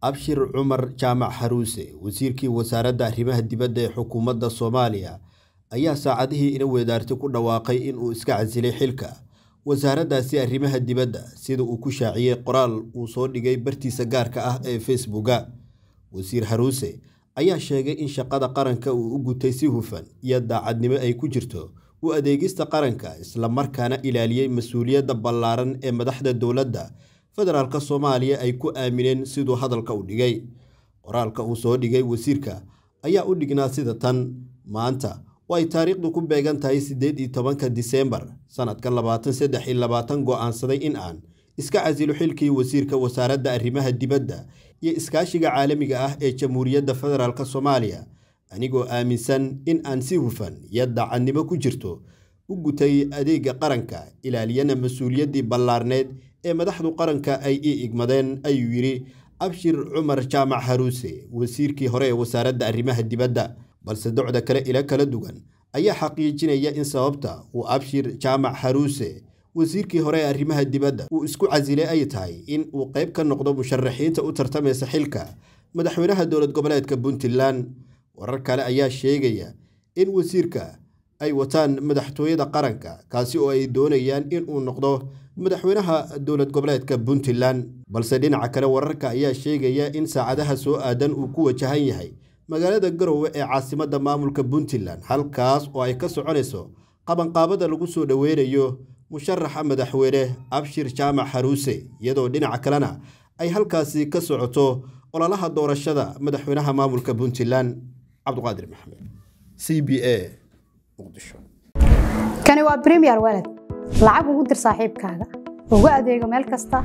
abshir cumar jaamac xaruuse wasiirkii wasaaradda arrimaha dibadda ee xukuumadda soomaaliya ayaa saacadihii ina weedaarti ku dhawaaqay in uu iska casilay xilka wasaaraddaasi arrimaha dibadda sida uu ku shaaciyey qoraal uu soo dhigay bartiisa gaarka ah ee facebooka wasiir haruuse ayaa sheegay in shaqada qaranka uu u gutay si hufan iyo daacadnimo ay ku jirto u adeegista qaranka isla markaana ilaaliyey mas-uuliyadda ballaaran ee madaxda dowladda federaalka soomaaliya ay ku aamineen siduu hadalka u dhigay qoraalka uu soo dhigay wasiirka ayaa u dhignaa sida tan maanta oo ay taariikhdu ku beegan tahay siddeed iyo tobanka diseembar sannadka labaatan saddex iyo labaatan go'aansaday in aan iska casilo xilkii wasiirka wasaaradda arrimaha dibadda iyo iskaashiga caalamiga ah ee jamhuuriyadda federaalka soomaaliya anigoo aaminsan in aan si hufan iyo dacadnimo ku jirto u gutay adeega qaranka ilaaliyana mas-uuliyaddii ballaarneed ee madaxdu qaranka ay ii igmadeen ayuu yidhi abshir cumar jaamac haruuse wasiirkii hore ee wasaaradda arrimaha dibadda balse docda kale ila kala dugan ayaa xaqiijinaya in sababta uu abshir jaamac haruuse wasiirkii hore ee arrimaha dibadda uu isku casilay ay tahay in uu qayb ka noqdo musharaxiinta u tartamaysa xilka madaxweynaha dowlad goboleedka puntland warar kale ayaa sheegaya in wasiirka ay wataan madaxtooyada qaranka kaasi oo ay doonayaan inuu noqdo madaxweynaha dowlad goboleedka puntland balse dhinaca kale wararka ayaa sheegaya in saacadaha soo aadan uu ku wajahan yahay magaalada garowe ee caasimadda maamulka puntland halkaas oo ay ka soconayso qabanqaabada lagu soo dhoweynayo musharaxa madaxweyne abshir jaamac haruuse iyadoo dhinaca kalena ay halkaasi ka socoto ololaha doorashada madaxweynaha maamulka puntland cabdiqaadir maxamed c b a muqdisho kani waa premier walad lacag ugu dir saaxiibkaaga ugu adeego meel kasta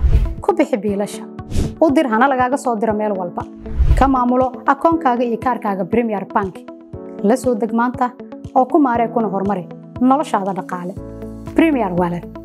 ku bixi biilasha u dir hana lagaaga soo diro meel walba ka maamulo akoonkaaga iyo kaarkaaga premier bank la soo deg maanta oo ku maaree kuna horumari noloshaada dhaqaale bremier walad